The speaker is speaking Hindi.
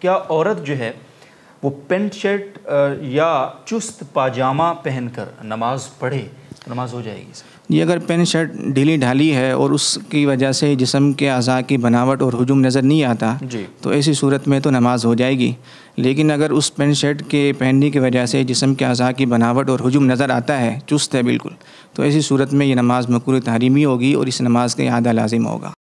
क्या औरत जो है वो पेंट शर्ट या चुस्त पाजामा पहनकर नमाज पढ़े तो नमाज हो जाएगी ये अगर पेंट शर्ट ढीली ढाली है और उसकी वजह से जिसम के अज़ा की बनावट और हजूम नज़र नहीं आता जी तो ऐसी सूरत में तो नमाज हो जाएगी लेकिन अगर उस पेंट शर्ट के पहनने की वजह से जिसम के अज़ा की बनावट और हजूम नज़र आता है चुस्त है बिल्कुल तो ऐसी सूरत में ये नमाज़ मकूल तहरीमी होगी और इस नमाज का अदा लाजिम होगा